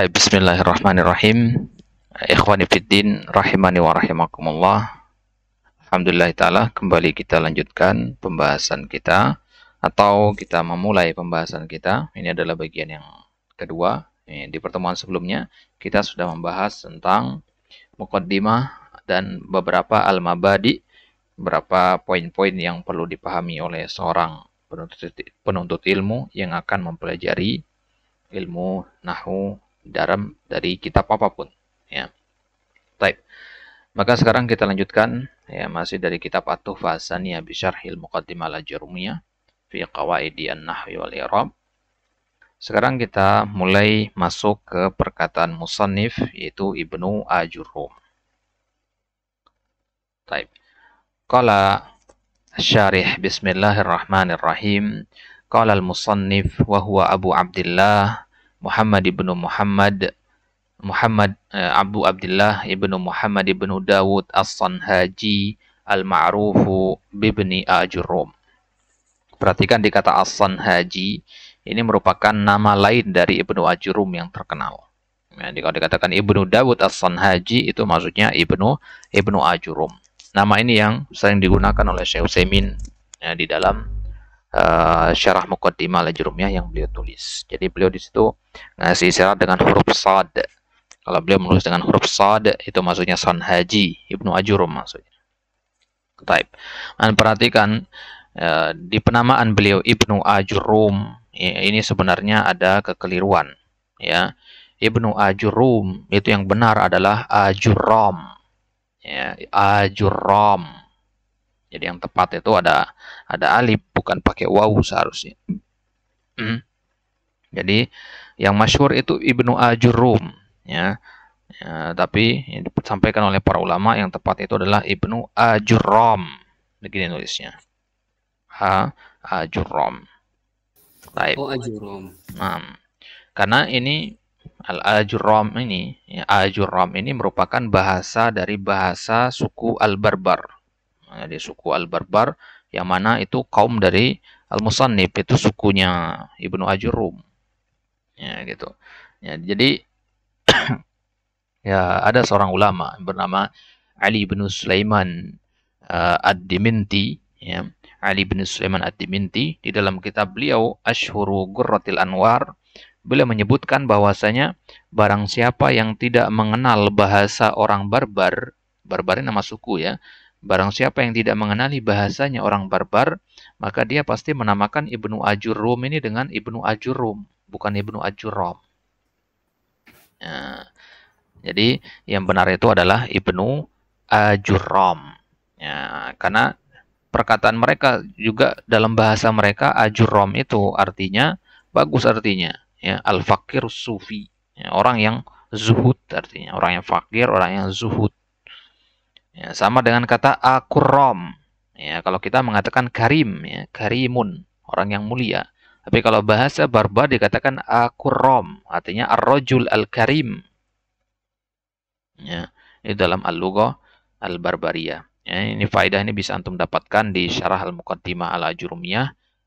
Baik, bismillahirrahmanirrahim. Ikhwani fiddin, rahimani wa rahimakumullah. Alhamdulillah taala kembali kita lanjutkan pembahasan kita atau kita memulai pembahasan kita. Ini adalah bagian yang kedua. Di pertemuan sebelumnya kita sudah membahas tentang mukaddimah dan beberapa al-mabadi, beberapa poin-poin yang perlu dipahami oleh seorang penuntut ilmu yang akan mempelajari ilmu nahu dalam dari kitab apapun ya. Baik. Maka sekarang kita lanjutkan ya masih dari kitab At-Tuhfah Saniyah bi Syarhil Muqaddimah Al-Jarumiyah fi Qawaidi An-Nahwi wal I'rab. Sekarang kita mulai masuk ke perkataan musannif yaitu Ibnu Ajurum. Baik. Qala Syarih Bismillahirrahmanirrahim. Qala al-musannif wa huwa Abu Abdullah Muhammad ibnu Muhammad Muhammad eh, Abu Abdullah ibnu Muhammad ibnu Dawud As-Sanhaji Al-Ma'rufu bibni Ajurum. Perhatikan di kata As-Sanhaji ini merupakan nama lain dari Ibnu Ajurum yang terkenal. Jadi ya, kalau dikatakan Ibnu Dawud As-Sanhaji itu maksudnya Ibnu Ibnu Ajurum. Nama ini yang sering digunakan oleh Syekh Utsaimin ya, di dalam uh, syarah mukaddimah al jurumiyah yang beliau tulis. Jadi beliau di situ ngasih syarat dengan huruf sad. Kalau beliau menulis dengan huruf sad itu maksudnya Son Haji Ibnu Ajurum maksudnya. Taib. Dan perhatikan eh, di penamaan beliau Ibnu Ajurum ini sebenarnya ada kekeliruan ya. Ibnu Ajurum itu yang benar adalah Ajurom ya ajurom jadi yang tepat itu ada ada alif bukan pakai wawu seharusnya. Hmm. Jadi yang masyhur itu Ibnu Ajurum ya. ya tapi yang disampaikan oleh para ulama yang tepat itu adalah Ibnu ajurum Begini nulisnya. Ha ajurum Baik. Oh Ajurum. Nah, karena ini al ajurum ini, ya, Ajurum ini merupakan bahasa dari bahasa suku Al-Barbar. Jadi nah, suku Al-Barbar yang mana itu kaum dari Al-Musannif itu sukunya Ibnu Ajurum. Ya gitu. Ya, jadi ya ada seorang ulama bernama Ali bin Sulaiman uh, Ad-Diminti ya. Ali bin Sulaiman Ad-Diminti di dalam kitab beliau Ashhuru Gurratil Anwar beliau menyebutkan bahwasanya barang siapa yang tidak mengenal bahasa orang barbar, barbar ini nama suku ya, Barang siapa yang tidak mengenali bahasanya orang barbar, maka dia pasti menamakan Ibnu Ajur Rum ini dengan Ibnu Ajur Rum, bukan Ibnu Ajur Rom. Ya. Jadi yang benar itu adalah Ibnu Ajur Rom. Ya, karena perkataan mereka juga dalam bahasa mereka Ajur Rom itu artinya bagus artinya ya al fakir sufi ya, orang yang zuhud artinya orang yang fakir orang yang zuhud Ya, sama dengan kata akurom. Ya, kalau kita mengatakan karim, ya, karimun, orang yang mulia. Tapi kalau bahasa barba dikatakan akurom, artinya arrojul al-karim. Ya, ini dalam al lugo al barbaria. Ya, ini faidah ini bisa antum dapatkan di syarah al-muqaddimah al-ajurumiyah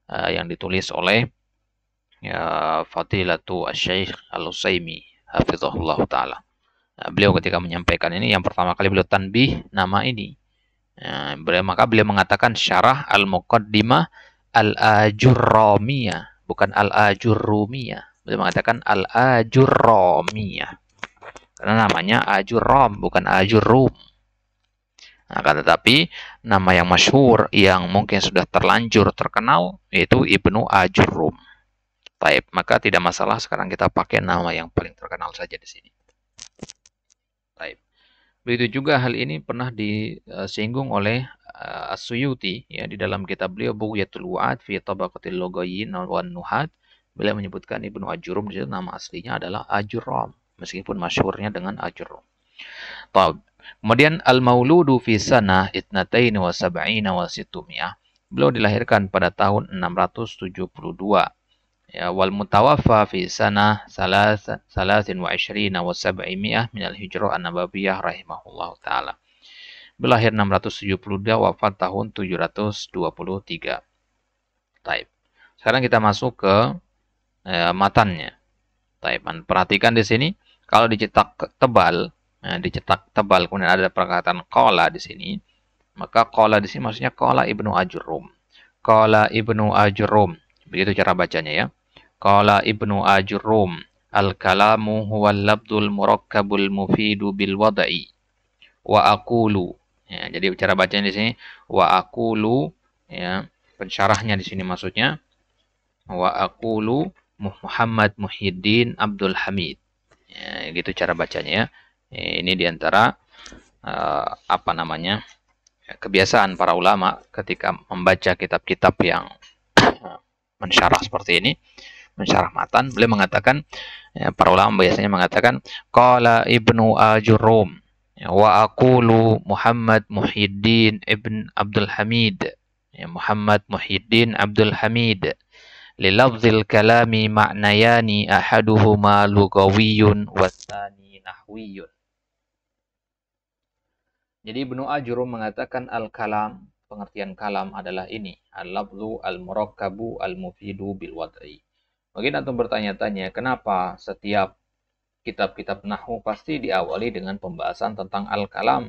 uh, yang ditulis oleh ya, Fadilatu asy Al-Utsaimin hafizahullah taala. Nah, beliau ketika menyampaikan ini yang pertama kali beliau tanbih nama ini. Nah, maka beliau mengatakan syarah al-muqaddimah al-ajurramiyah bukan al-ajurrumiyah. Beliau mengatakan al-ajurramiyah. Karena namanya ajurram bukan ajurrum. Nah, tetapi nama yang masyhur yang mungkin sudah terlanjur terkenal yaitu Ibnu Ajurrum. Taib, maka tidak masalah sekarang kita pakai nama yang paling terkenal saja di sini. Taib. Begitu juga hal ini pernah disinggung eh, oleh uh, eh, as ya di dalam kitab beliau Bughyatul Wa'ad fi Tabaqatil Loghayin wan Nuhat. Beliau menyebutkan Ibnu Ajurum di situ nama aslinya adalah ajurum meskipun masyhurnya dengan Ajurum. Taib. Kemudian al-mauludu fi sanah itnatain wa sab'ina Beliau dilahirkan pada tahun 672 ya wal mutawaffa fi sana salasin wa ishrina wa sab'imiyah al hijrah an-nabawiyah rahimahullah ta'ala. Belahir 672, wafat tahun 723. Taib. Sekarang kita masuk ke eh, matannya. Taib. Perhatikan di sini, kalau dicetak tebal, nah, dicetak tebal kemudian ada perkataan kola di sini, maka kola di sini maksudnya kola ibnu ajrum. Kola ibnu ajrum. Begitu cara bacanya ya. Qala Ibnu Ajurrum Al-kalamu huwal labdul murakkabul mufidu bil wada'i wa aqulu. Ya, jadi cara bacanya di sini wa aqulu ya, pensyarahnya di sini maksudnya wa aqulu Muhammad Muhyiddin Abdul Hamid. Ya, gitu cara bacanya ya. ya ini diantara uh, eh, apa namanya kebiasaan para ulama ketika membaca kitab-kitab yang mensyarah seperti ini syarah matan beliau mengatakan ya, para ulama biasanya mengatakan qala ibnu ajurum ya, wa aqulu Muhammad Muhyiddin ibn Abdul Hamid ya, Muhammad Muhyiddin Abdul Hamid lilafzil kalami ma'nayani ahaduhuma lugawiyun watsani nahwiyun jadi Ibnu ajurum mengatakan al-kalam pengertian kalam adalah ini al-lafzu al-murakkabu al-mufidu bil wad'i Mungkin antum bertanya-tanya, kenapa setiap kitab-kitab Nahu pasti diawali dengan pembahasan tentang Al-Kalam?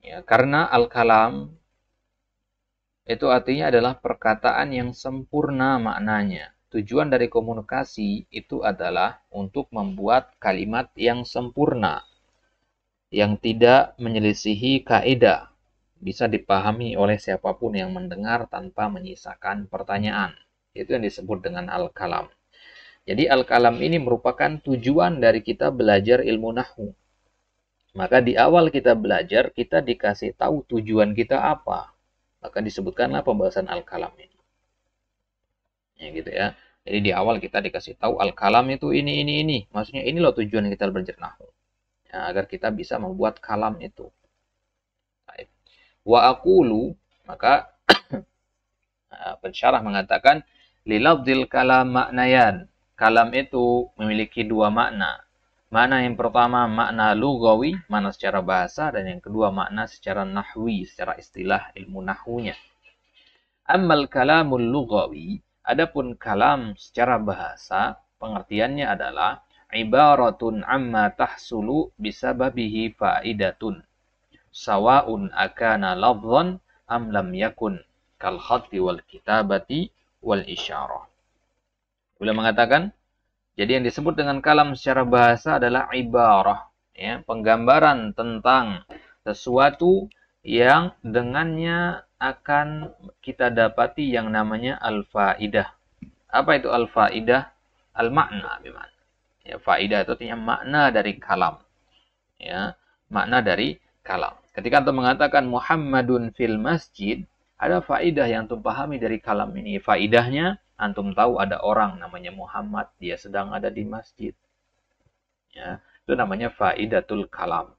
Ya, karena Al-Kalam itu artinya adalah perkataan yang sempurna maknanya. Tujuan dari komunikasi itu adalah untuk membuat kalimat yang sempurna, yang tidak menyelisihi kaidah, bisa dipahami oleh siapapun yang mendengar tanpa menyisakan pertanyaan. Itu yang disebut dengan al-kalam. Jadi al-kalam ini merupakan tujuan dari kita belajar ilmu nahu. Maka di awal kita belajar, kita dikasih tahu tujuan kita apa. Maka disebutkanlah pembahasan al-kalam ini. Ya gitu ya. Jadi di awal kita dikasih tahu al-kalam itu ini, ini, ini. Maksudnya ini loh tujuan kita belajar nahwu. Ya, agar kita bisa membuat kalam itu. Wa akulu, maka pensyarah mengatakan Lilabdil kalam maknayan. Kalam itu memiliki dua makna. Makna yang pertama makna lugawi, makna secara bahasa, dan yang kedua makna secara nahwi, secara istilah ilmu nahwunya. Ammal kalamul lugawi, adapun kalam secara bahasa, pengertiannya adalah ibaratun amma tahsulu bisababihi faidatun. Sawa'un akana lafzan am lam yakun kal khatti wal kitabati wal isyarah. Ulama mengatakan, jadi yang disebut dengan kalam secara bahasa adalah ibarah, ya, penggambaran tentang sesuatu yang dengannya akan kita dapati yang namanya al-faidah. Apa itu al-faidah? Al-makna memang. Ya, faidah itu artinya makna dari kalam. Ya, makna dari kalam. Ketika antum mengatakan Muhammadun fil masjid, ada faidah yang antum pahami dari kalam ini. Faidahnya, antum tahu ada orang namanya Muhammad, dia sedang ada di masjid. Ya, itu namanya faidatul kalam.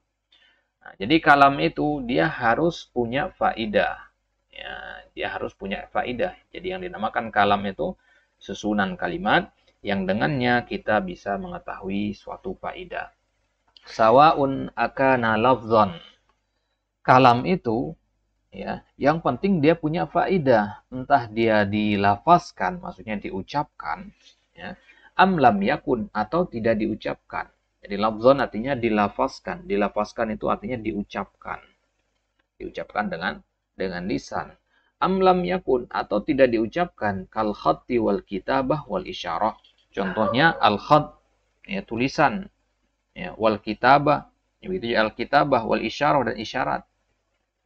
Nah, jadi kalam itu dia harus punya faidah. Ya, dia harus punya faidah. Jadi yang dinamakan kalam itu susunan kalimat yang dengannya kita bisa mengetahui suatu faidah. Sawaun akana lafzon. Kalam itu ya yang penting dia punya faidah entah dia dilafaskan, maksudnya diucapkan ya amlam yakun atau tidak diucapkan jadi lafzon artinya dilafaskan, dilafaskan itu artinya diucapkan diucapkan dengan dengan lisan amlam yakun atau tidak diucapkan kal khatti wal kitabah wal isyarah contohnya al khat ya tulisan ya wal kitabah itu al kitabah wal isyarah dan isyarat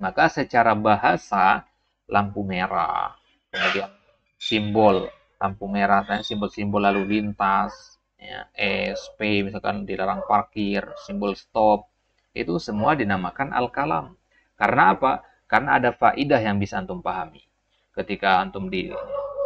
maka secara bahasa lampu merah, kemudian simbol lampu merah, dan simbol-simbol lalu lintas, ya, ESP misalkan dilarang parkir, simbol stop, itu semua dinamakan al-kalam. Karena apa? Karena ada faidah yang bisa antum pahami. Ketika antum di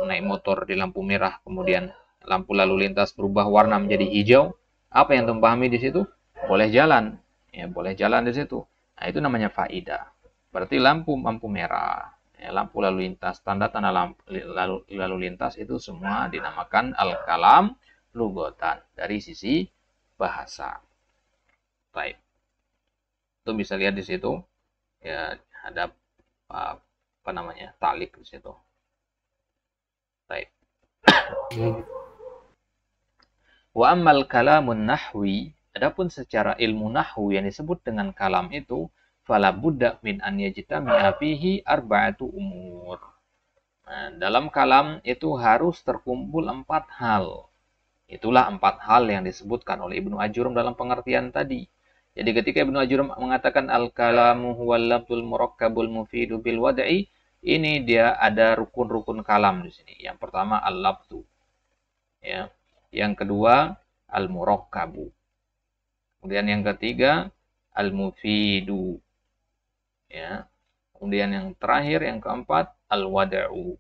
naik motor di lampu merah, kemudian lampu lalu lintas berubah warna menjadi hijau, apa yang antum pahami di situ? Boleh jalan, ya boleh jalan di situ. Nah itu namanya faidah. Berarti lampu lampu merah, ya, lampu lalu lintas, tanda-tanda lampu lalu, lalu lintas itu semua dinamakan al-kalam lugotan dari sisi bahasa. Baik. Itu bisa lihat di situ. Ya, ada apa namanya? talik di situ. Baik. Wa amal kalamun nahwi, adapun secara ilmu nahwu yang disebut dengan kalam itu fala buddha min an yajita mi'afihi arba'atu umur. Nah, dalam kalam itu harus terkumpul empat hal. Itulah empat hal yang disebutkan oleh Ibnu Ajurum dalam pengertian tadi. Jadi ketika Ibnu Ajurum mengatakan al-kalamu huwal labdul murakkabul mufidu bil wada'i, ini dia ada rukun-rukun kalam di sini. Yang pertama al-labdu. Ya. Yang kedua al-murakkabu. Kemudian yang ketiga al-mufidu ya kemudian yang terakhir yang keempat al wada'u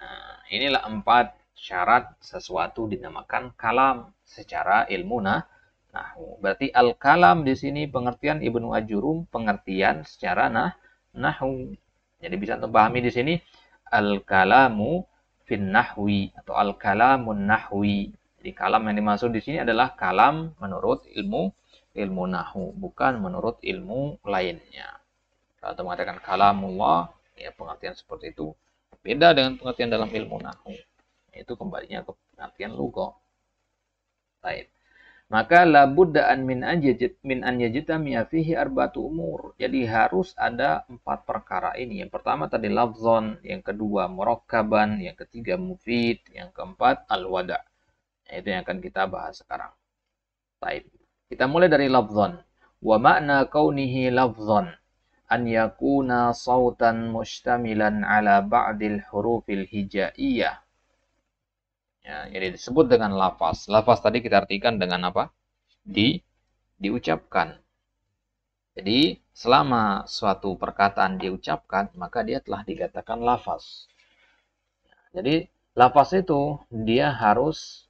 nah, inilah empat syarat sesuatu dinamakan kalam secara ilmu nah Nah berarti al kalam di sini pengertian ibnu ajurum pengertian secara nah nahwu jadi bisa untuk pahami di sini al kalamu fin nahwi atau al kalamun nahwi jadi kalam yang dimaksud di sini adalah kalam menurut ilmu ilmu nahu, bukan menurut ilmu lainnya. Kalau mengatakan kalamullah, ya pengertian seperti itu beda dengan pengertian dalam ilmu nahu. Itu kembalinya ke pengertian lugo. Baik. Maka labudda an min anjajid min an yajita fihi arbatu umur. Jadi harus ada empat perkara ini. Yang pertama tadi lafzon, yang kedua murakkaban, yang ketiga mufid, yang keempat alwada. Itu yang akan kita bahas sekarang. Baik. Kita mulai dari lafzan. Wa makna kaunihi lafzan an yakuna sautan mustamilan ala ba'dil hurufil hijaiyah. Ya, jadi disebut dengan lafaz. Lafaz tadi kita artikan dengan apa? Di diucapkan. Jadi selama suatu perkataan diucapkan, maka dia telah dikatakan lafaz. Jadi lafaz itu dia harus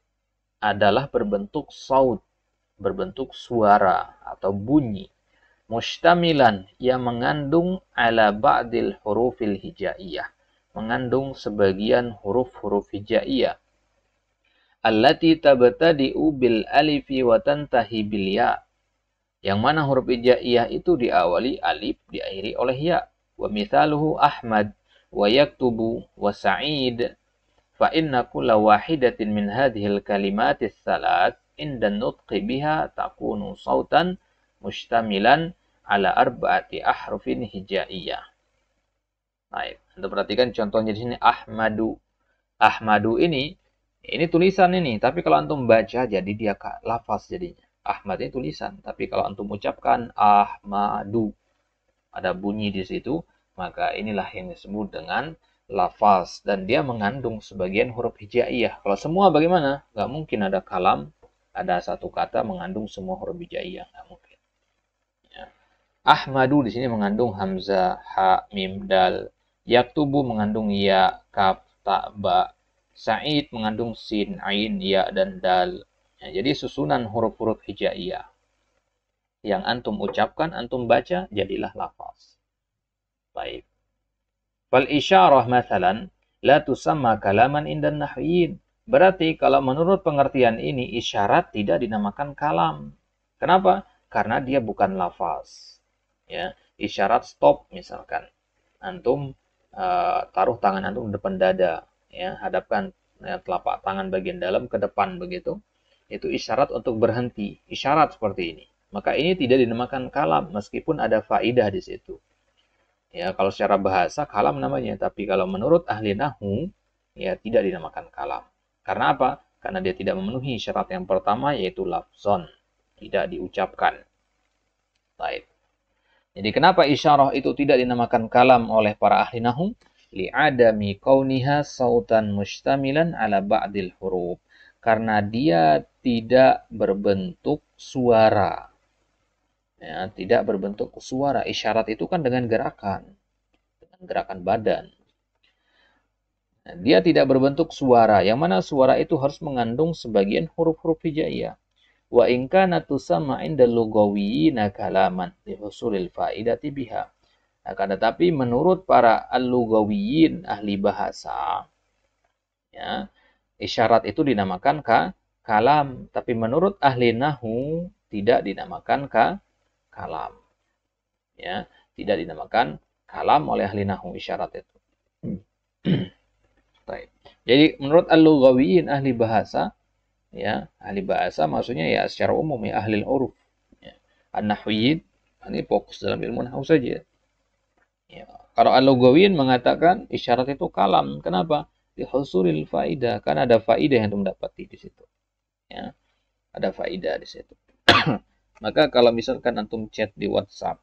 adalah berbentuk saut berbentuk suara atau bunyi mustamilan yang mengandung ala ba'dil hurufil hijaiyah mengandung sebagian huruf-huruf hijaiyah allati tabtadi'u bil alifi wa tantahi bil ya yang mana huruf hijaiyah itu diawali alif diakhiri oleh ya wa mithaluhu ahmad wa yaktubu wa sa'id fa inna kulla wahidatin min hadhil kalimatis salat indan nutqi biha takunu sautan mustamilan ala arba'ati ahrufin hijaiyah. Baik, nah, Anda perhatikan contohnya di sini Ahmadu. Ahmadu ini ini tulisan ini, tapi kalau antum baca jadi dia lafaz jadinya. Ahmad ini tulisan, tapi kalau antum ucapkan Ahmadu ada bunyi di situ, maka inilah yang disebut dengan lafaz dan dia mengandung sebagian huruf hijaiyah. Kalau semua bagaimana? Gak mungkin ada kalam ada satu kata mengandung semua huruf hijaiyah nggak mungkin. Ya. Ahmadu di sini mengandung hamzah, ha, mim, dal. Yaktubu mengandung ya, kaf, ta, ba. Sa'id mengandung sin, ain, ya, dan dal. Ya, jadi susunan huruf-huruf hijaiyah yang antum ucapkan, antum baca, jadilah lafaz. Baik. Fal isyarah mathalan la tusamma kalaman indan nahwiyin Berarti kalau menurut pengertian ini isyarat tidak dinamakan kalam. Kenapa? Karena dia bukan lafaz. Ya, isyarat stop misalkan. Antum e, taruh tangan antum di depan dada, ya, hadapkan ya, telapak tangan bagian dalam ke depan begitu. Itu isyarat untuk berhenti, isyarat seperti ini. Maka ini tidak dinamakan kalam meskipun ada faidah di situ. Ya, kalau secara bahasa kalam namanya, tapi kalau menurut ahli nahu ya tidak dinamakan kalam. Karena apa? Karena dia tidak memenuhi syarat yang pertama yaitu lafzon, tidak diucapkan. Baik. Jadi kenapa isyarah itu tidak dinamakan kalam oleh para ahli nahu? Li'adami kauniha sautan mustamilan ala ba'dil huruf. Karena dia tidak berbentuk suara. Ya, tidak berbentuk suara. Isyarat itu kan dengan gerakan. Dengan gerakan badan. Dia tidak berbentuk suara, yang mana suara itu harus mengandung sebagian huruf-huruf hijaiyah. Wa inka natusama inda dalugawi kalaman faidati biha. Akan tetapi menurut para alugawiin ahli bahasa, ya, isyarat itu dinamakan ka, kalam, tapi menurut ahli nahu tidak dinamakan ka, kalam. Ya, tidak dinamakan kalam oleh ahli nahu isyarat itu. Baik. Jadi menurut al-lughawiyin ahli bahasa ya, ahli bahasa maksudnya ya secara umum ya ahli uruf. Ya. An-nahwiyin ini fokus dalam ilmu nahwu saja. Ya. Kalau al-lughawiyin mengatakan isyarat itu kalam. Kenapa? Dihusuril faida, karena ada faida yang mendapati di situ. Ya. Ada faida di situ. Maka kalau misalkan antum chat di WhatsApp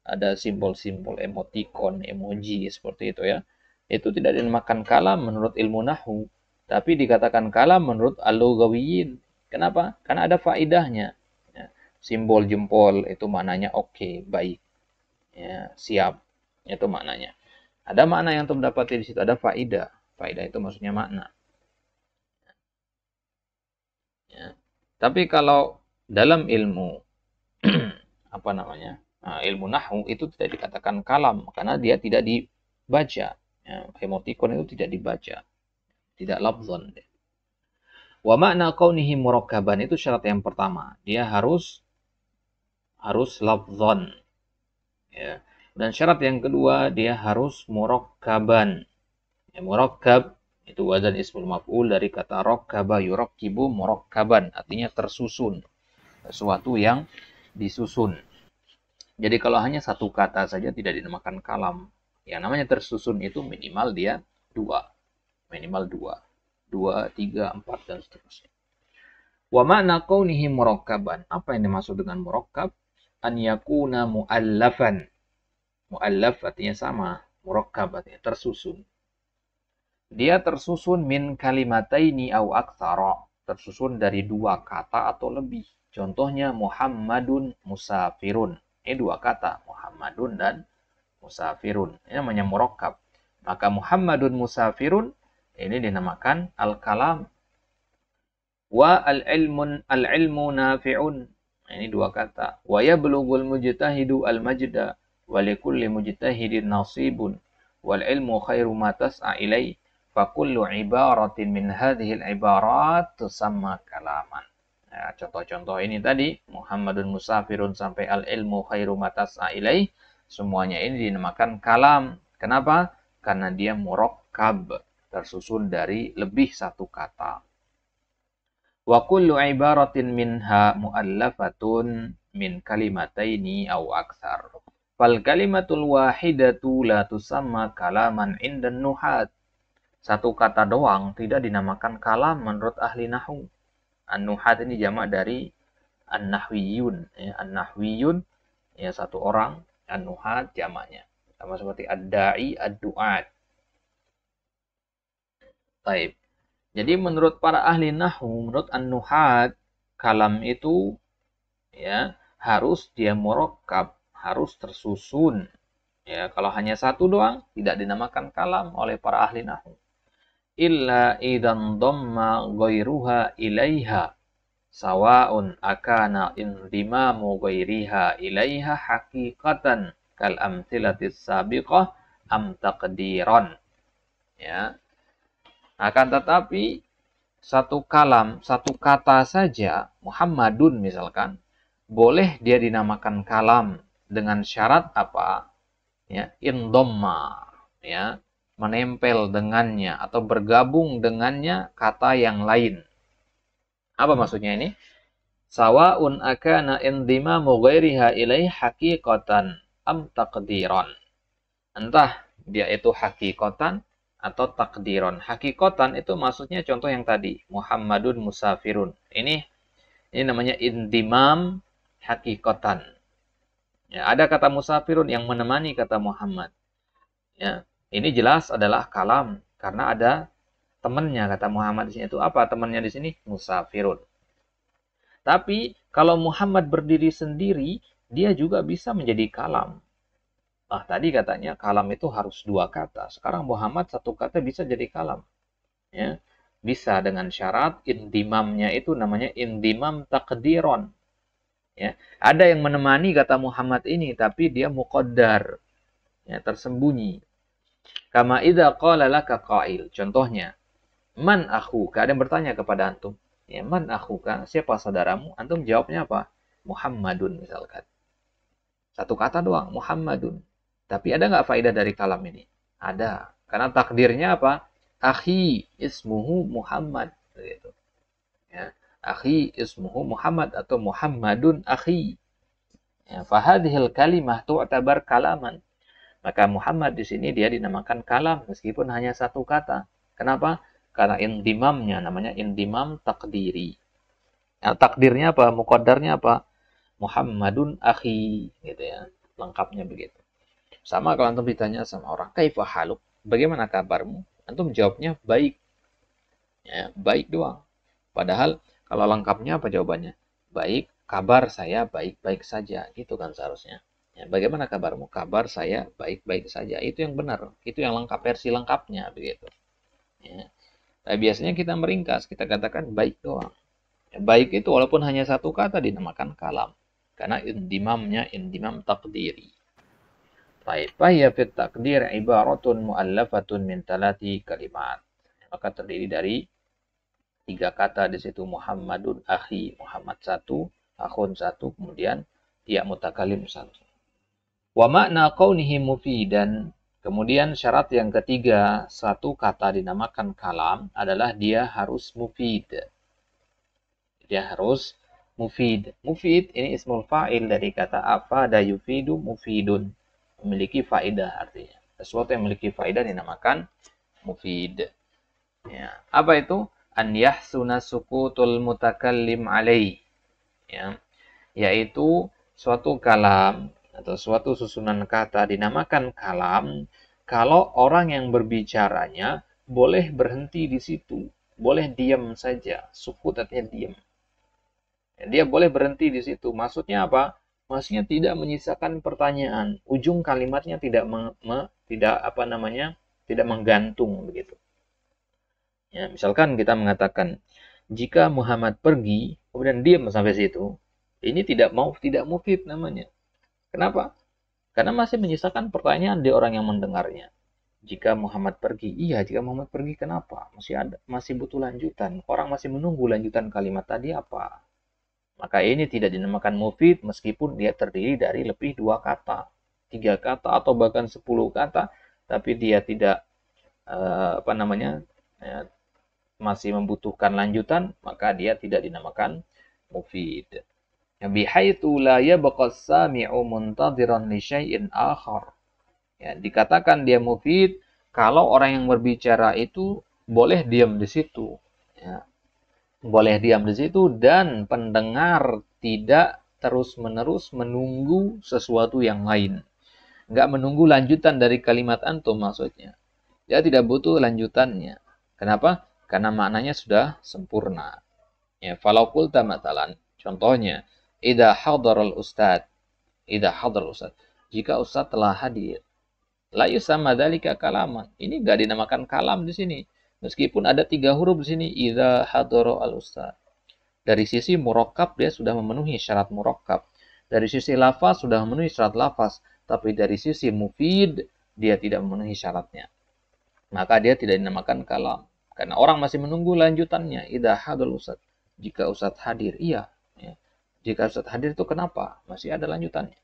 ada simbol-simbol emoticon, emoji seperti itu ya itu tidak dinamakan kalam menurut ilmu nahu, tapi dikatakan kalam menurut al-lughawiyin. Kenapa? Karena ada faidahnya. Ya, simbol jempol itu maknanya oke, okay, baik, ya, siap, itu maknanya. Ada makna yang terdapat di situ, ada faidah. Faidah itu maksudnya makna. Ya. Tapi kalau dalam ilmu apa namanya nah, ilmu nahu itu tidak dikatakan kalam karena dia tidak dibaca ya, emotikon itu tidak dibaca tidak labzon wa makna kaunihi murakkaban itu syarat yang pertama dia harus harus labzon ya dan syarat yang kedua dia harus murakkaban ya, murakkab itu wazan ismul maf'ul dari kata rokkaba yurokkibu murakkaban artinya tersusun sesuatu yang disusun jadi kalau hanya satu kata saja tidak dinamakan kalam yang namanya tersusun itu minimal dia 2. Minimal 2. 2, 3, 4, dan seterusnya. Wa makna kaunihi murakkaban. Apa yang dimaksud dengan murakkab? An yakuna muallafan. Muallaf artinya sama. Murakkab artinya tersusun. Dia tersusun min kalimataini au aktsara. Tersusun dari dua kata atau lebih. Contohnya Muhammadun musafirun. Ini dua kata, Muhammadun dan musafirun. Ini namanya murakkab. Maka Muhammadun musafirun ini dinamakan al-kalam. Wa al-ilmun al-ilmu nafi'un. Ini dua kata. Wa yablughul mujtahidu al-majda wa likulli mujtahidin nasibun wal ilmu khairu matas tas'a fa fakullu ibaratin min hadhil ibarat tusamma kalaman. Nah, contoh-contoh ini tadi Muhammadun musafirun sampai al ilmu khairu matas'a ilaih Semuanya ini dinamakan kalam. Kenapa? Karena dia murakkab, tersusun dari lebih satu kata. Wa kullu ibaratin minha muallafatun min kalimataini au aksar. Fal kalimatul wahidatu la tusamma kalaman indan nuhat. Satu kata doang tidak dinamakan kalam menurut ahli nahu. An-nuhat ini jamak dari an-nahwiyun. Ya, an-nahwiyun ya satu orang anuhat jamaknya. Sama seperti adai, ad aduat Taib. Jadi menurut para ahli nahu, menurut an kalam itu ya harus dia murokab harus tersusun. Ya, kalau hanya satu doang tidak dinamakan kalam oleh para ahli nahu. Illa idan dhamma ghairuha ilaiha sawa'un akana indimamu ghairiha ilaiha haqiqatan kal amthilatis sabiqah am taqdiran ya akan tetapi satu kalam satu kata saja Muhammadun misalkan boleh dia dinamakan kalam dengan syarat apa ya indomma ya menempel dengannya atau bergabung dengannya kata yang lain apa maksudnya ini? Sawaun akana indimamu mughairiha ilaih haqiqatan am takdiron. Entah dia itu haqiqatan atau takdiron. Haqiqatan itu maksudnya contoh yang tadi, Muhammadun musafirun. Ini ini namanya intimam haqiqatan. Ya, ada kata musafirun yang menemani kata Muhammad. Ya, ini jelas adalah kalam karena ada temennya kata Muhammad di sini itu apa? temennya di sini musafirun. Tapi kalau Muhammad berdiri sendiri, dia juga bisa menjadi kalam. Ah, tadi katanya kalam itu harus dua kata. Sekarang Muhammad satu kata bisa jadi kalam. Ya. Bisa dengan syarat intimamnya itu namanya intimam takdiron. Ya. Ada yang menemani kata Muhammad ini, tapi dia Mukodar Ya, tersembunyi. Kama idza qala laka qail. Contohnya, Man aku Ada yang bertanya kepada antum. Ya, man akhuka? Siapa saudaramu? Antum jawabnya apa? Muhammadun misalkan. Satu kata doang, Muhammadun. Tapi ada nggak faidah dari kalam ini? Ada. Karena takdirnya apa? Akhi ismuhu Muhammad. Gitu. Ya. Akhi ismuhu Muhammad atau Muhammadun akhi. Ya, fahadhil kalimah tu'tabar kalaman. Maka Muhammad di sini dia dinamakan kalam meskipun hanya satu kata. Kenapa? karena intimamnya namanya intimam takdiri. Nah, takdirnya apa? Mukodarnya apa? Muhammadun akhi gitu ya. Lengkapnya begitu. Sama kalau antum ditanya sama orang, kaifah haluk?" Bagaimana kabarmu? Antum jawabnya baik. Ya, baik doang. Padahal kalau lengkapnya apa jawabannya? Baik, kabar saya baik-baik saja. Gitu kan seharusnya. Ya, bagaimana kabarmu? Kabar saya baik-baik saja. Itu yang benar. Itu yang lengkap versi lengkapnya begitu. Ya. Nah, biasanya kita meringkas, kita katakan baik doang. Ya, baik itu walaupun hanya satu kata dinamakan kalam. Karena indimamnya indimam takdiri. Baik, fahiyya fit takdir ibaratun mu'allafatun min talati kalimat. Maka terdiri dari tiga kata di situ Muhammadun akhi, Muhammad satu, akhun satu, kemudian dia mutakalim satu. Wa makna qawnihi mufidan Kemudian syarat yang ketiga, satu kata dinamakan kalam adalah dia harus mufid. Dia harus mufid. Mufid ini ismul fa'il dari kata apa da yufidu mufidun. Memiliki faidah artinya. Sesuatu yang memiliki faidah dinamakan mufid. Ya. Apa itu? An yahsuna sukutul mutakallim alaih. Ya. Yaitu suatu kalam atau suatu susunan kata dinamakan kalam kalau orang yang berbicaranya boleh berhenti di situ, boleh diam saja. Sukut artinya diam. Ya, dia boleh berhenti di situ. Maksudnya apa? Maksudnya tidak menyisakan pertanyaan. Ujung kalimatnya tidak me, me, tidak apa namanya? tidak menggantung begitu. Ya, misalkan kita mengatakan jika Muhammad pergi kemudian diam sampai situ, ini tidak mau tidak mufid namanya. Kenapa? Karena masih menyisakan pertanyaan di orang yang mendengarnya. Jika Muhammad pergi, iya jika Muhammad pergi kenapa? Masih ada, masih butuh lanjutan. Orang masih menunggu lanjutan kalimat tadi apa? Maka ini tidak dinamakan mufid meskipun dia terdiri dari lebih dua kata, tiga kata atau bahkan sepuluh kata, tapi dia tidak eh, apa namanya ya, masih membutuhkan lanjutan, maka dia tidak dinamakan mufid. Ya, bihaitsu la yabqa sami'u muntadiran li syai'in akhar. Ya, dikatakan dia mufid kalau orang yang berbicara itu boleh diam di situ. Ya. Boleh diam di situ dan pendengar tidak terus-menerus menunggu sesuatu yang lain. Nggak menunggu lanjutan dari kalimat antum maksudnya. Dia tidak butuh lanjutannya. Kenapa? Karena maknanya sudah sempurna. Ya, falakul matalan Contohnya, Ida hadorul ustad. Ida hadorul ustad. Jika ustad telah hadir. La yusama dalika kalaman. Ini gak dinamakan kalam di sini. Meskipun ada tiga huruf di sini. Ida hadorul al ustad. Dari sisi murokab dia sudah memenuhi syarat murokab. Dari sisi lafaz sudah memenuhi syarat lafaz. Tapi dari sisi mufid dia tidak memenuhi syaratnya. Maka dia tidak dinamakan kalam. Karena orang masih menunggu lanjutannya. Ida hadal ustad. Jika ustad hadir, iya jika Ustaz hadir itu kenapa? Masih ada lanjutannya.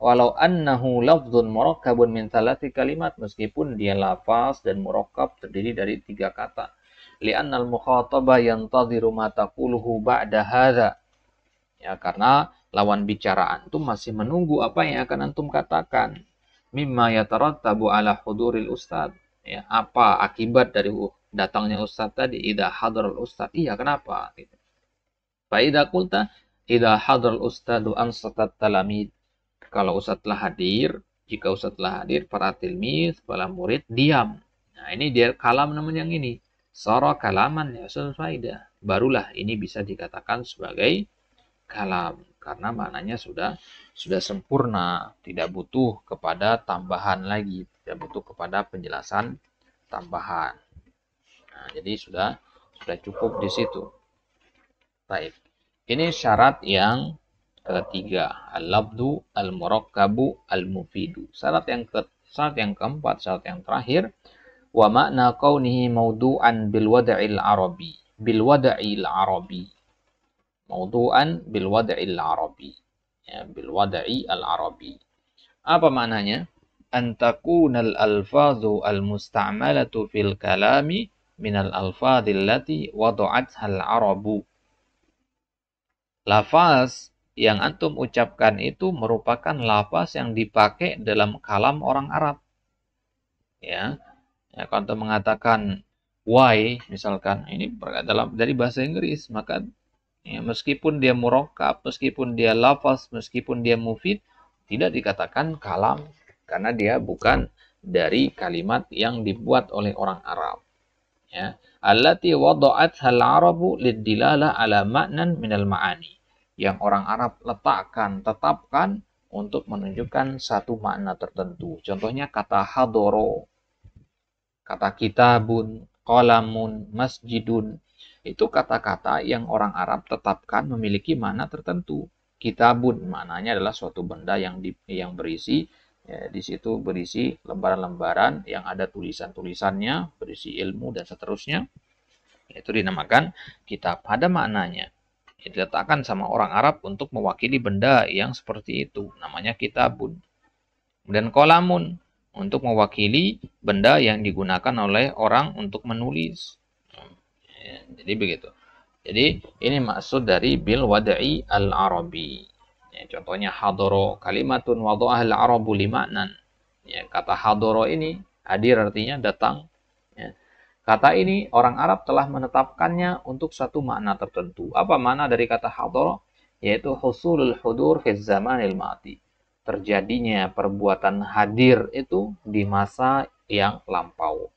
Walau annahu lafzun murakkabun min thalathi kalimat meskipun dia lafaz dan murakkab terdiri dari tiga kata. Li'anna al-mukhataba yantadhiru ma taquluhu ba'da hadha. Ya karena lawan bicara antum masih menunggu apa yang akan antum katakan. Mimma yatarattabu ala huduril ustad. Ya, apa akibat dari datangnya ustad tadi? Ida hadrul ustad. Iya, kenapa? Gitu. Fa Ida hadar ustadu ansatat talamid. Kalau ustadzlah telah hadir, jika ustadzlah telah hadir, para tilmis, para murid diam. Nah, ini dia kalam namanya yang ini. soro kalaman yasul faida. Barulah ini bisa dikatakan sebagai kalam karena maknanya sudah sudah sempurna, tidak butuh kepada tambahan lagi, tidak butuh kepada penjelasan tambahan. Nah, jadi sudah sudah cukup di situ. Baik. Ini syarat yang ketiga, al-labdu, al-murakkabu, al-mufidu. Syarat yang ke syarat yang keempat, syarat yang terakhir, wa makna kaunihi maudu'an bil wada'il arabi, bil wada'il arabi. Maudu'an bil wada'il arabi. Ya, bil wada'i al-arabi. Apa maknanya? Antakunal alfazu al-musta'malatu fil kalami minal alfadhil lati wada'atha al-arabu. Lafaz yang antum ucapkan itu merupakan lafaz yang dipakai dalam kalam orang Arab. Ya. ya kalau antum mengatakan why misalkan ini dalam dari bahasa Inggris, maka ya, meskipun dia murokab, meskipun dia lafaz, meskipun dia mufid, tidak dikatakan kalam karena dia bukan dari kalimat yang dibuat oleh orang Arab. Ya. Allati wada'at al-arabu lid ala ma'nan minal ma'ani yang orang Arab letakkan, tetapkan untuk menunjukkan satu makna tertentu. Contohnya kata hadoro, kata kitabun, kolamun, masjidun. Itu kata-kata yang orang Arab tetapkan memiliki makna tertentu. Kitabun maknanya adalah suatu benda yang di, yang berisi ya, di situ berisi lembaran-lembaran yang ada tulisan-tulisannya, berisi ilmu dan seterusnya. Itu dinamakan kitab. pada maknanya diletakkan sama orang Arab untuk mewakili benda yang seperti itu. Namanya kitabun. Dan kolamun untuk mewakili benda yang digunakan oleh orang untuk menulis. Jadi begitu. Jadi ini maksud dari bil wada'i al-arabi. Ya, contohnya hadoro kalimatun wada'ah al-arabu limaknan. Ya, kata hadoro ini hadir artinya datang Kata ini orang Arab telah menetapkannya untuk satu makna tertentu. Apa makna dari kata hadar? Yaitu husulul hudur fi zamanil mati. Terjadinya perbuatan hadir itu di masa yang lampau.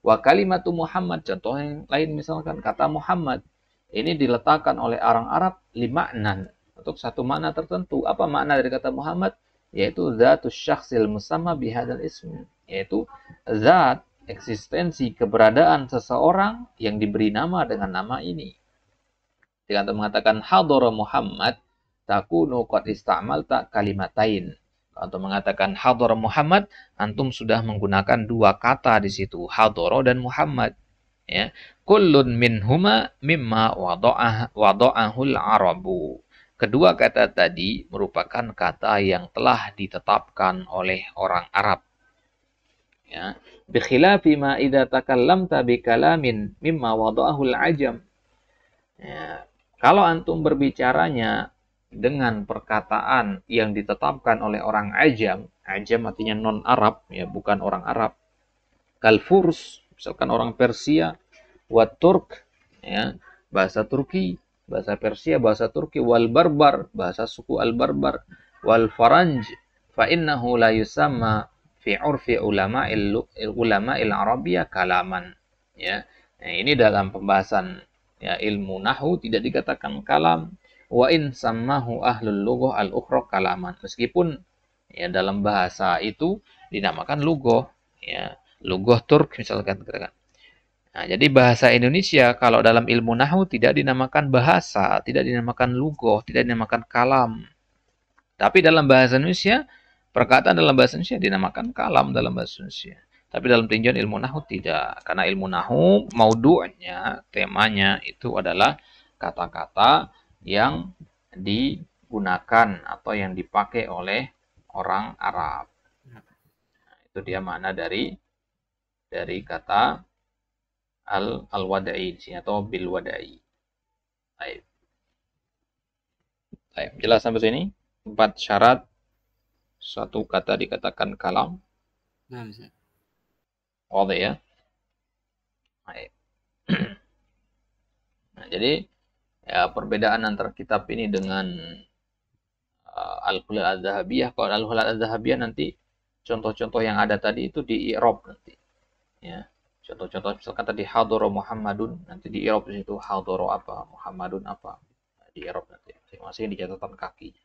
Wa kalimatu Muhammad contoh yang lain misalkan kata Muhammad ini diletakkan oleh orang Arab lima limaknan untuk satu makna tertentu. Apa makna dari kata Muhammad? Yaitu zatus syakhsil musamma bihadal ismi. Yaitu zat eksistensi keberadaan seseorang yang diberi nama dengan nama ini. Dengan mengatakan hadoro Muhammad, takunu qad istamalta kalimatain. Antum mengatakan hadoro Muhammad, antum sudah menggunakan dua kata di situ, hadoro dan Muhammad. Ya, min huma mimma wada'ahul arabu. Kedua kata tadi merupakan kata yang telah ditetapkan oleh orang Arab ya bikhilafi ma idza takallamta bi kalamin mimma wada'ahul ajam ya kalau antum berbicaranya dengan perkataan yang ditetapkan oleh orang ajam ajam artinya non Arab ya bukan orang Arab furs misalkan orang Persia wa Turk ya bahasa Turki bahasa Persia bahasa Turki wal barbar bahasa suku al barbar wal faranj fa innahu la yusamma fi urfi ulama il, ulama il Arabia kalaman ya nah, ini dalam pembahasan ya ilmu nahu tidak dikatakan kalam wa in sammahu ahlul lughah al ukhra kalaman meskipun ya dalam bahasa itu dinamakan lugoh ya lugoh Turk misalkan katakan Nah, jadi bahasa Indonesia kalau dalam ilmu nahu tidak dinamakan bahasa, tidak dinamakan lugoh, tidak dinamakan kalam. Tapi dalam bahasa Indonesia Perkataan dalam bahasa Indonesia dinamakan kalam dalam bahasa Indonesia. Tapi dalam tinjauan ilmu nahu tidak, karena ilmu nahu mauduannya, temanya itu adalah kata-kata yang digunakan atau yang dipakai oleh orang Arab. Nah, itu dia makna dari dari kata al al wadai atau bil wadai. Baik. Baik, jelas sampai sini. Empat syarat suatu kata dikatakan kalam? Nah, ya. Baik. Nah, jadi ya, perbedaan antara kitab ini dengan uh, al qulal Az-Zahabiyah. Kalau al qulal Az-Zahabiyah nanti contoh-contoh yang ada tadi itu di Irob nanti. Ya. Contoh-contoh misalkan tadi Hadoro Muhammadun, nanti di Irob di situ Hadoro apa, Muhammadun apa. Di Irob nanti. masih di catatan kakinya.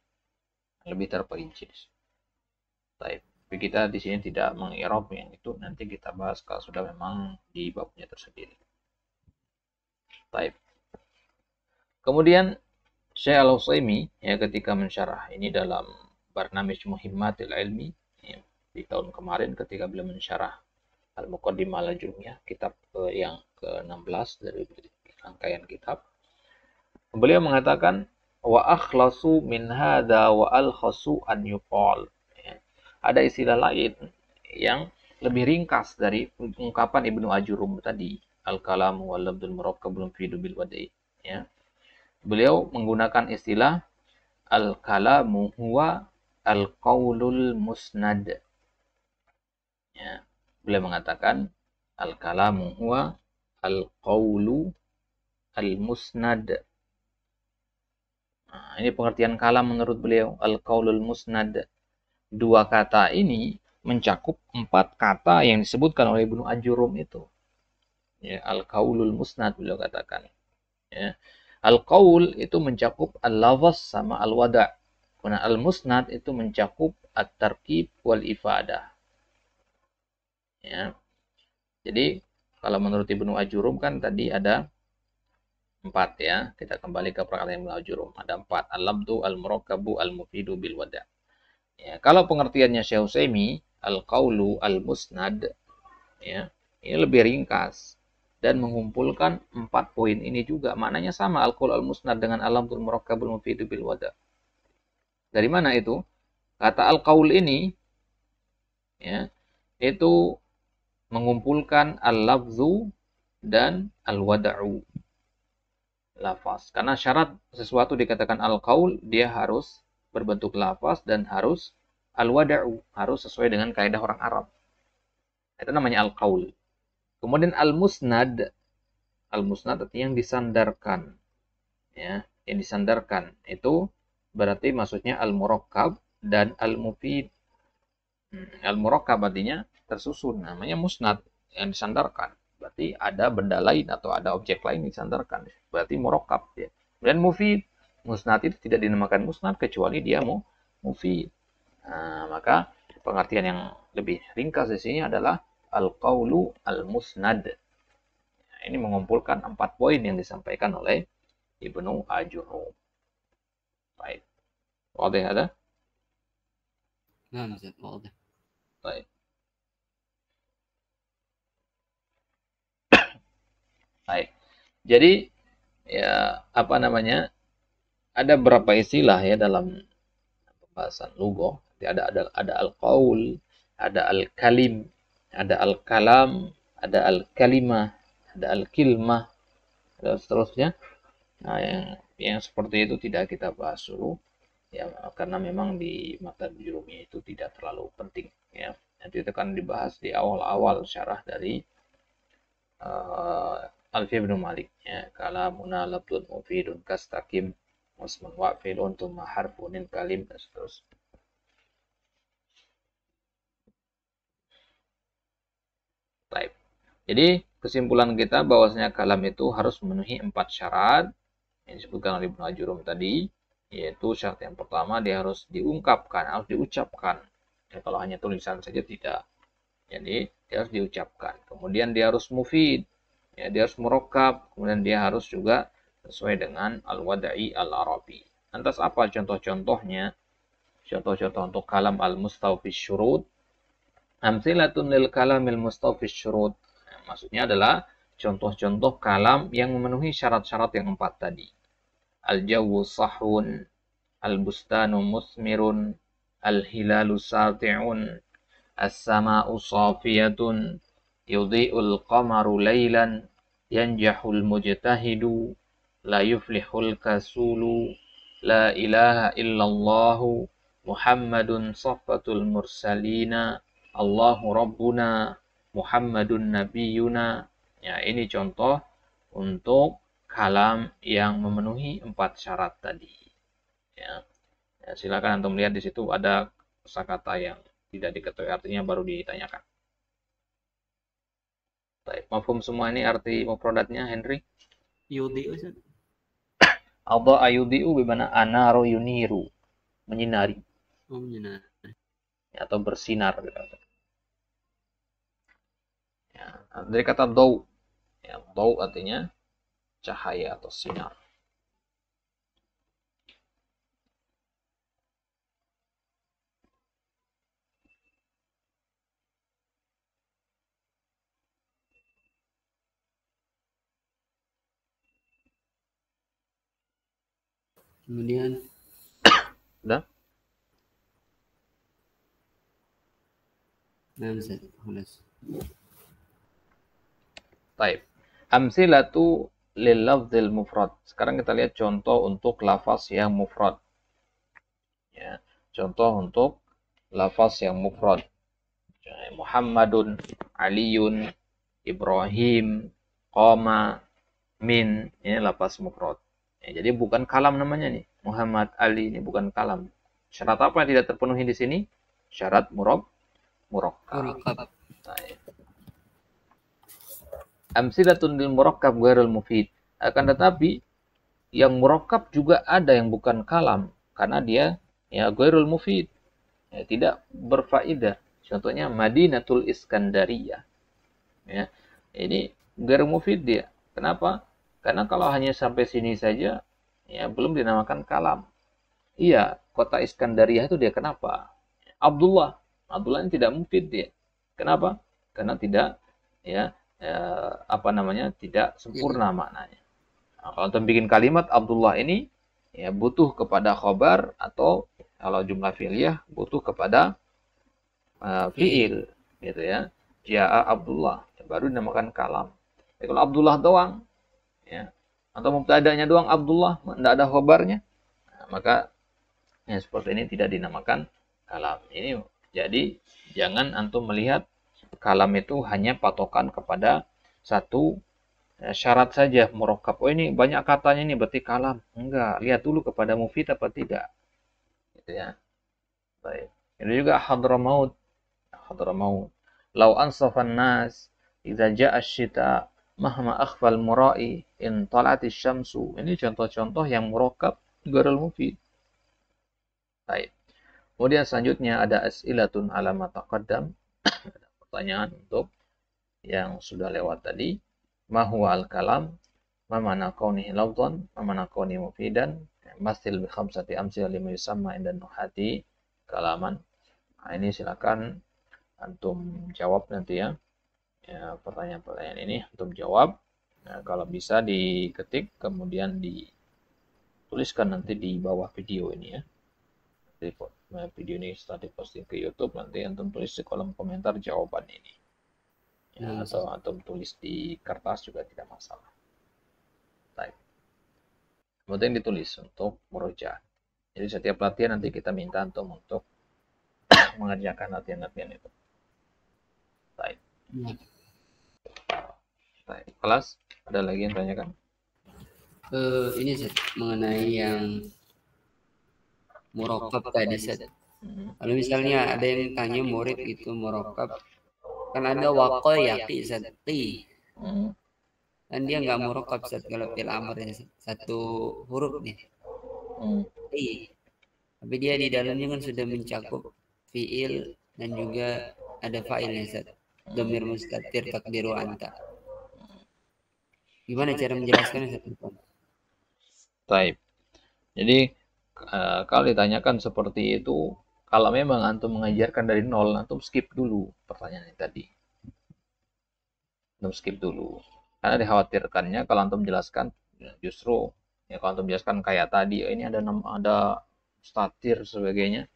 Lebih terperinci. Baik. Tapi kita di sini tidak mengirob yang itu nanti kita bahas kalau sudah memang di babnya tersendiri. Baik. Kemudian Syekh al ya ketika mensyarah ini dalam Barnamish Muhimmatil Ilmi ya, di tahun kemarin ketika beliau mensyarah Al-Muqaddimah Al-Jumiyah kitab eh, yang ke-16 dari rangkaian kitab beliau mengatakan wa akhlasu min hadha wa alkhasu an yuqal ada istilah lain yang lebih ringkas dari ungkapan Ibnu Ajurum tadi al-kalamu wal labdul murakkabun fi dubil wadai ya. Beliau menggunakan istilah al-kalamu huwa al-qaulul musnad. Ya. Beliau mengatakan al-kalamu huwa al-qaulu al-musnad. Nah, ini pengertian kalam menurut beliau al-qaulul musnad dua kata ini mencakup empat kata yang disebutkan oleh Ibnu Ajurum itu. Ya, Al-Qaulul Musnad beliau katakan. Ya. Al-Qaul itu mencakup al lawas sama Al-Wada. Karena Al-Musnad itu mencakup At-Tarkib wal-Ifadah. Ya. Jadi, kalau menurut Ibnu Ajurum kan tadi ada empat ya. Kita kembali ke perkataan Ibnu Ajurum. Ada empat. Al-Labdu, Al-Murakabu, Al-Mufidu, Bil-Wada. Ya, kalau pengertiannya Syekh Utsaimin al-qaulu al-musnad ya, ini lebih ringkas dan mengumpulkan empat poin ini juga maknanya sama al-qaul al-musnad dengan alam lamdul murakkabul mufidu bil wada. Dari mana itu? Kata al-qaul ini ya, itu mengumpulkan al-lafzu dan al-wada'u lafaz. Karena syarat sesuatu dikatakan al-qaul dia harus berbentuk lafaz dan harus al-wada'u, harus sesuai dengan kaidah orang Arab. Itu namanya al-qaul. Kemudian al-musnad, al-musnad artinya yang disandarkan. Ya, yang disandarkan itu berarti maksudnya al-murakkab dan al-mufid. Hmm, al-murakkab artinya tersusun, namanya musnad yang disandarkan. Berarti ada benda lain atau ada objek lain disandarkan. Berarti murakkab ya. Kemudian mufid musnad itu tidak dinamakan musnad kecuali dia mu mufid. Nah, maka pengertian yang lebih ringkas di sini adalah al-qaulu al-musnad. Nah, ini mengumpulkan empat poin yang disampaikan oleh Ibnu Ajurru. Baik. Wadah ada? Nah, Ustaz, wadah. Baik. Baik. Jadi ya apa namanya? ada berapa istilah ya dalam pembahasan lugo. Ada ada ada al-qaul, ada al-kalim, ada al-kalam, ada al-kalimah, ada al-kilmah, dan seterusnya. Nah, yang yang seperti itu tidak kita bahas dulu ya karena memang di mata jurumi itu tidak terlalu penting ya. Nanti itu akan dibahas di awal-awal syarah dari uh, Alfi bin Malik ya kalamuna labdun mufidun kastakim wasmun wa filun tuma harfunin kalim dan seterusnya Taip. Jadi kesimpulan kita bahwasanya kalam itu harus memenuhi empat syarat yang disebutkan oleh Ibnu Ajurum tadi, yaitu syarat yang pertama dia harus diungkapkan, harus diucapkan. Ya, kalau hanya tulisan saja tidak. Jadi dia harus diucapkan. Kemudian dia harus mufid, ya, dia harus merokap, kemudian dia harus juga sesuai dengan al-wada'i al-arabi. Lantas apa contoh-contohnya? Contoh-contoh untuk kalam al-mustawfi syurut. Amsilatun lil kalamil mustawfi syurut. maksudnya adalah contoh-contoh kalam yang memenuhi syarat-syarat yang empat tadi. Al-jawu sahun, al-bustanu musmirun, al-hilalu sati'un, as-sama'u safiyatun, yudhi'ul qamaru laylan, yanjahul mujtahidu, la yuflihul kasulu la ilaha illallahu Muhammadun safatul mursalina Allahu Rabbuna Muhammadun Nabiyuna ya ini contoh untuk kalam yang memenuhi empat syarat tadi ya, ya silakan antum lihat di situ ada kosakata yang tidak diketahui artinya baru ditanyakan Baik, mafhum semua ini arti mufradatnya Henry? Yudi Ustaz. Allah ayubiu bimana anaro yuniru. Menyinari. Oh, ya, atau bersinar. Gitu. Ya, dari kata dou, Ya, artinya cahaya atau sinar. kemudian udah نمزل nah, amsilatu lil lafzil mufrad. Sekarang kita lihat contoh untuk lafaz yang mufrad. Ya, contoh untuk lafaz yang mufrad. Muhammadun, Aliun, Ibrahim, Qama, Min, ini lafaz mufrad. Ya, jadi bukan kalam namanya nih. Muhammad Ali ini bukan kalam. Syarat apa yang tidak terpenuhi di sini? Syarat murok, Murok. Nah, tundil ya. Amsilatun lil mufid. Akan tetapi yang murakkab juga ada yang bukan kalam karena dia ya gharul mufid. Ya, tidak berfaedah. Contohnya Madinatul Iskandaria. Ya. Ini gharul mufid dia. Kenapa? Karena kalau hanya sampai sini saja, ya belum dinamakan kalam. Iya, kota Iskandariah itu dia kenapa? Abdullah. Abdullah ini tidak mufid dia. Kenapa? Karena tidak ya ya apa namanya? tidak sempurna iya. maknanya. Nah, kalau untuk bikin kalimat Abdullah ini ya butuh kepada khobar atau kalau jumlah filiah butuh kepada uh, fi'il gitu ya. Ja'a Abdullah baru dinamakan kalam. Ya, kalau Abdullah doang ya atau mubtada'nya doang Abdullah tidak ada khobarnya nah, maka yang seperti ini tidak dinamakan kalam ini jadi jangan antum melihat kalam itu hanya patokan kepada satu ya, syarat saja merokap oh ini banyak katanya ini berarti kalam enggak lihat dulu kepada mufid apa tidak gitu ya baik Ini juga hadramaut hadramaut lau ansafan nas idza jaa syita mahma akhfal murai in talatis syamsu. Ini contoh-contoh yang murakab ghairul mufid. Baik. Kemudian selanjutnya ada as'ilatun ala mataqaddam. ada pertanyaan untuk yang sudah lewat tadi. Ma huwa al-kalam? Ma mana kaunihi lafdhan? Ma mana kaunihi mufidan? Masil bi khamsati amsil lima yusamma indan nuhati kalaman. Nah, ini silakan antum jawab nanti ya. Ya, pertanyaan-pertanyaan ini untuk jawab. Nah, kalau bisa diketik kemudian dituliskan nanti di bawah video ini ya. Nah, video ini setelah diposting ke YouTube nanti antum tulis di kolom komentar jawaban ini. Ya, hmm. atau antum tulis di kertas juga tidak masalah. Type. Kemudian ditulis untuk merujuk. Jadi setiap latihan nanti kita minta antum untuk mengerjakan latihan-latihan itu. Baik. Hmm. Kelas, ada lagi yang tanyakan? Uh, eh, ini set mengenai yang murokab tadi set. Kalau misalnya ada yang tanya murid itu murokab, kan ada wakoy yaki seti. Hmm. Dan dia nggak murokab set kalau fil ya, satu huruf nih. Hmm. I. Tapi dia di dalamnya kan sudah mencakup fiil dan juga ada fa'ilnya set. Domir mustatir takdiru anta. Gimana cara menjelaskannya? Taib. Jadi uh, kalau ditanyakan seperti itu, kalau memang antum mengajarkan dari nol, antum skip dulu pertanyaan yang tadi. Antum skip dulu. Karena dikhawatirkannya kalau antum jelaskan ya, justru ya kalau antum jelaskan kayak tadi oh, ini ada ada statir sebagainya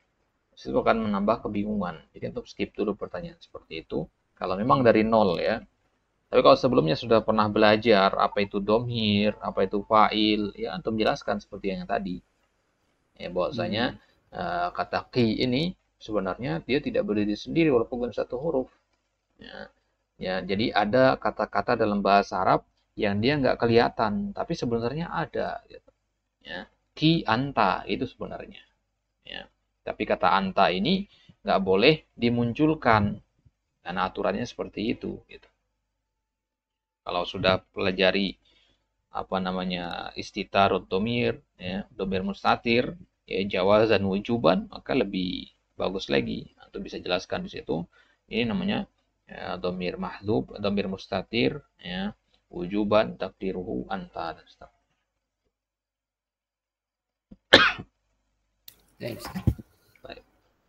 itu akan menambah kebingungan. Jadi antum skip dulu pertanyaan seperti itu. Kalau memang dari nol ya, tapi kalau sebelumnya sudah pernah belajar apa itu domhir, apa itu fa'il, ya untuk menjelaskan seperti yang tadi. Ya bahwasanya hmm. uh, kata ki ini sebenarnya dia tidak berdiri sendiri walaupun satu huruf. Ya. ya, jadi ada kata-kata dalam bahasa Arab yang dia nggak kelihatan tapi sebenarnya ada gitu. Ya, ki anta itu sebenarnya. Ya. Tapi kata anta ini nggak boleh dimunculkan karena aturannya seperti itu gitu kalau sudah pelajari apa namanya istitar domir ya domir mustatir ya dan wujuban maka lebih bagus lagi atau bisa jelaskan di situ ini namanya ya, domir mahdub domir mustatir ya wujuban takdiruhu anta dan seterusnya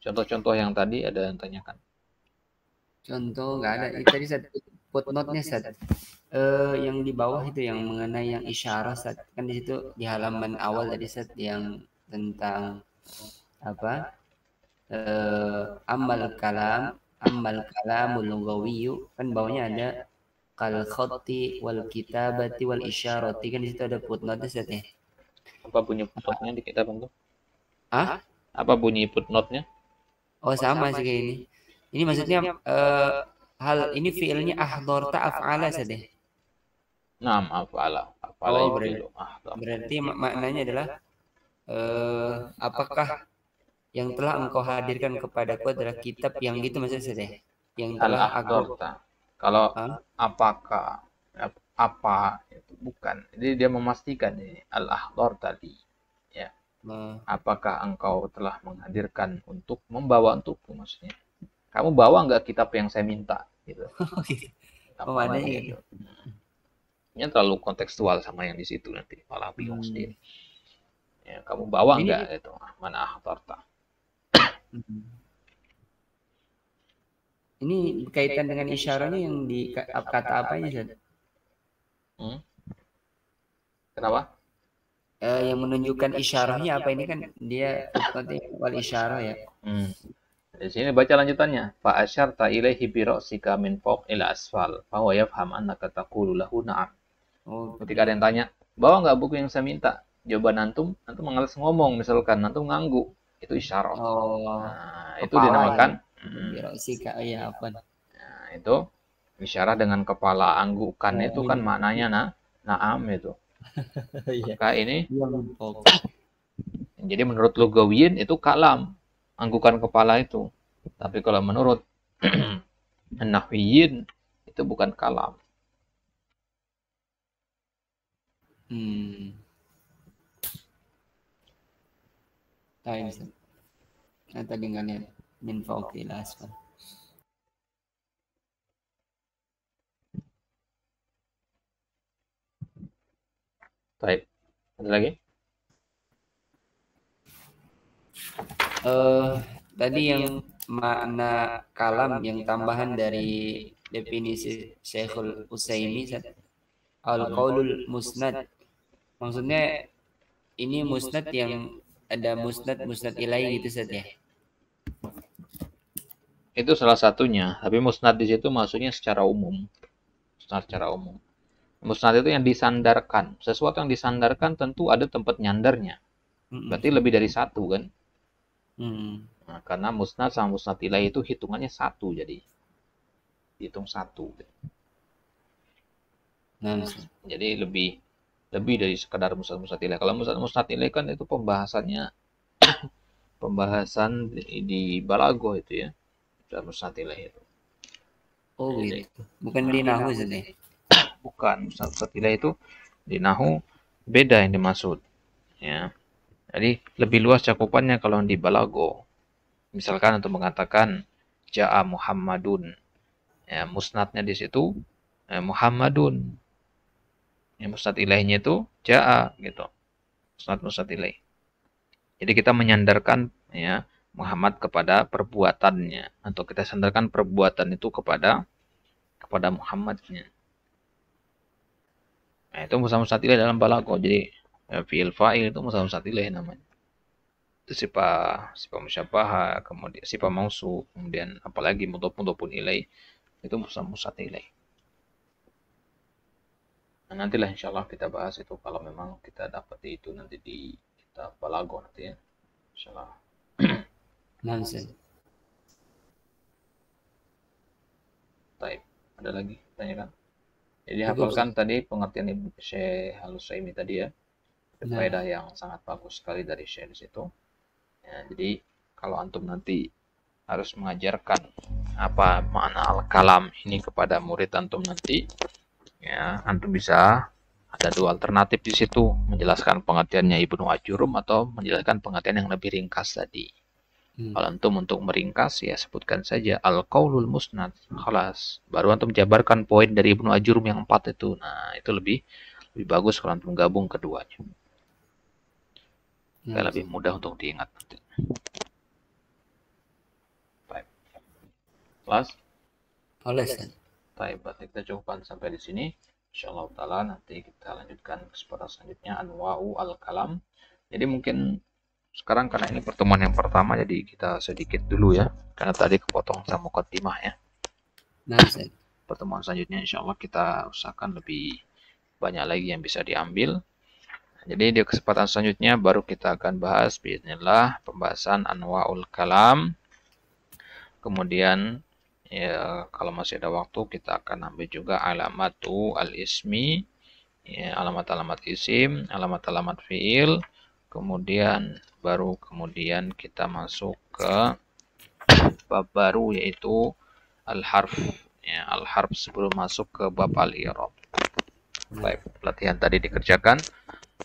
Contoh-contoh yang tadi ada yang tanyakan. Contoh nggak ada. Tadi saya footnote-nya eh, yang di bawah itu yang mengenai yang isyarah saat kan di situ di halaman awal tadi set yang tentang apa eh, amal kalam amal kalamul lugawiyu kan bawahnya ada kal khoti wal bati wal isyarati kan di situ ada footnote set ya apa bunyi footnote-nya di kitab itu? Ah? Apa bunyi footnote-nya? Oh, sama, sih ini. Ini maksudnya uh, hal ini fiilnya ahdorta af'ala saja Naam afala. Afala oh, Ibrahimu. Ah, berarti maknanya adalah uh, apakah yang telah engkau hadirkan kepadaku adalah kitab yang gitu maksudnya saya yang telah aku kalau ha? apakah apa itu bukan jadi dia memastikan ini al ahdor tadi ya hmm. apakah engkau telah menghadirkan untuk membawa untukku maksudnya kamu bawa enggak kitab yang saya minta gitu oh, gitu. oh, ini terlalu kontekstual sama yang di situ nanti malah bingung hmm. sendiri ya kamu bawa ini... nggak itu mana ahtarta ini berkaitan dengan isyaratnya yang di kata apa ya hmm? kenapa Eh, yang menunjukkan isyaratnya apa kan ini kan dia nanti wal isyarat ya. Hmm. Di sini baca lanjutannya. Fa asyarta ilaihi bi ra'sika min fawq ila asfal fa wa yafham annaka taqulu lahu na'am. Oh, ketika ada yang tanya, bawa nggak buku yang saya minta? Jawaban antum, antum mengalas ngomong misalkan, antum nganggu, itu isyarat. Oh, nah, itu dinamakan. Ya. Hmm, ya, apa? Nah, itu isyarat dengan kepala anggukan oh, itu kan oh, iya. maknanya nah naam itu. Iya. Maka ini. Iya, Jadi menurut Lugawiyin itu kalam, anggukan kepala itu. Tapi kalau menurut Nahwiyin itu bukan kalam. うん طيب انا tadi nggak lihat info okay, last one Type. ada lagi uh, tadi yang makna kalam yang tambahan dari definisi Syekhul Usaimi al qaulul musnad maksudnya ini musnad yang ada musnad musnad ilai gitu, gitu saja ya? ya. itu salah satunya tapi musnad di situ maksudnya secara umum musnad secara umum musnad itu yang disandarkan sesuatu yang disandarkan tentu ada tempat nyandarnya berarti lebih dari satu kan hmm. nah, karena musnad sama musnad ilai itu hitungannya satu jadi hitung satu nah. nah jadi lebih lebih dari sekadar musnad musnad nilai. Kalau musnad musnad nilai kan itu pembahasannya pembahasan di, di balago itu ya. Musnad musnad nilai itu. Oh gitu. Bukan di nahu sini. Bukan musnad musnad nilai itu di nahu beda yang dimaksud. Ya. Jadi lebih luas cakupannya kalau di balago. Misalkan untuk mengatakan Ja'a Muhammadun. Ya, musnadnya di situ eh, Muhammadun ya, musnad ilahnya itu jaa gitu musnad musnad ilaih jadi kita menyandarkan ya Muhammad kepada perbuatannya atau kita sandarkan perbuatan itu kepada kepada Muhammadnya nah itu musnad musnad ilaih dalam balago jadi ya, fiil fa'il itu musnad musnad ilaih namanya itu sifat sifat musyabaha kemudian sifat mausu kemudian apalagi mudhof mutopun ilai itu musa musnad ilaih Nah, nantilah insya Allah kita bahas itu kalau memang kita dapat itu nanti di kita balago nanti ya. Insya Allah. Nanti. Type Ada lagi kan. Jadi hafalkan tadi pengertian Ibu Syekh Halusaimi tadi ya. Nah. Faedah yang sangat bagus sekali dari Syekh di situ. Ya, jadi kalau antum nanti harus mengajarkan apa makna al-kalam ini kepada murid antum nanti ya antum bisa ada dua alternatif di situ menjelaskan pengertiannya Ibnu Ajurum atau menjelaskan pengertian yang lebih ringkas tadi hmm. kalau antum untuk meringkas ya sebutkan saja al qaulul musnad kelas baru antum jabarkan poin dari Ibnu Ajurum yang empat itu nah itu lebih lebih bagus kalau antum gabung keduanya hmm. lebih mudah untuk diingat nanti Kelas? Oleh, Baik, berarti kita cukupkan sampai di sini. Insyaallah taala nanti kita lanjutkan kesempatan selanjutnya anwa'u al-kalam. Jadi mungkin sekarang karena ini pertemuan yang pertama jadi kita sedikit dulu ya karena tadi kepotong sama kotimah ya. Nah, pertemuan selanjutnya insyaallah kita usahakan lebih banyak lagi yang bisa diambil. Jadi di kesempatan selanjutnya baru kita akan bahas bismillah pembahasan anwaul kalam. Kemudian ya kalau masih ada waktu kita akan ambil juga alamatu al ismi ya, alamat-alamat isim alamat-alamat fiil kemudian baru kemudian kita masuk ke bab baru yaitu al harf ya, al harf sebelum masuk ke bab al i'rab baik pelatihan tadi dikerjakan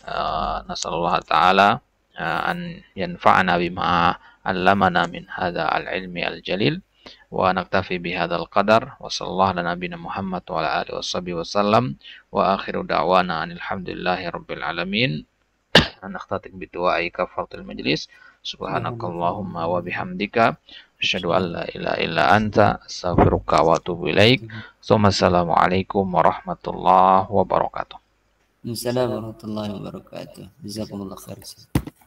uh, nasallahu taala uh, an yanfa'ana bima 'allamana min hadza al ilmi al jalil wa naktafi bihadzal qadar wa sallallahu ala nabiyina Muhammad wa ala alihi washabihi wasallam wa akhiru da'wana alhamdulillahi rabbil alamin naktatik bi du'ai kafaratul majlis subhanakallahumma wa bihamdika asyhadu an la ilaha illa anta astaghfiruka wa atubu ilaik assalamu alaikum warahmatullahi wabarakatuh Assalamualaikum warahmatullahi wabarakatuh. Jazakumullah khairan.